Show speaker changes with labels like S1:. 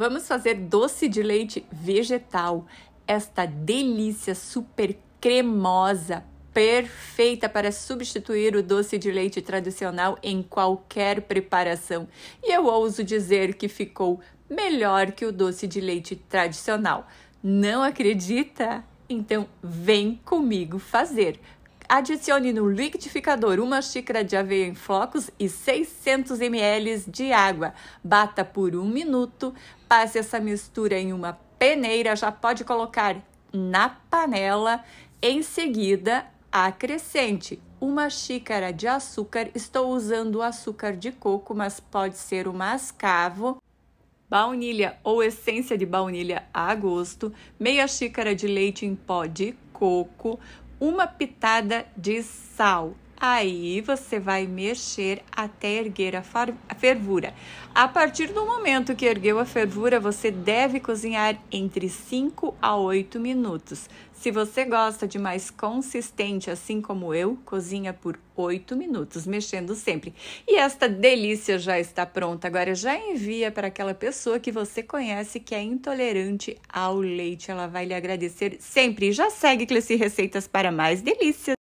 S1: Vamos fazer doce de leite vegetal, esta delícia super cremosa, perfeita para substituir o doce de leite tradicional em qualquer preparação. E eu ouso dizer que ficou melhor que o doce de leite tradicional. Não acredita? Então vem comigo fazer adicione no liquidificador uma xícara de aveia em flocos e 600 ml de água. Bata por um minuto, passe essa mistura em uma peneira, já pode colocar na panela. Em seguida, acrescente uma xícara de açúcar. Estou usando açúcar de coco, mas pode ser o mascavo. Baunilha ou essência de baunilha a gosto, meia xícara de leite em pó de coco, uma pitada de sal. Aí você vai mexer até erguer a, a fervura. A partir do momento que ergueu a fervura, você deve cozinhar entre 5 a 8 minutos. Se você gosta de mais consistente, assim como eu, cozinha por 8 minutos, mexendo sempre. E esta delícia já está pronta. Agora já envia para aquela pessoa que você conhece que é intolerante ao leite. Ela vai lhe agradecer sempre. já segue Cleci Receitas para mais delícias.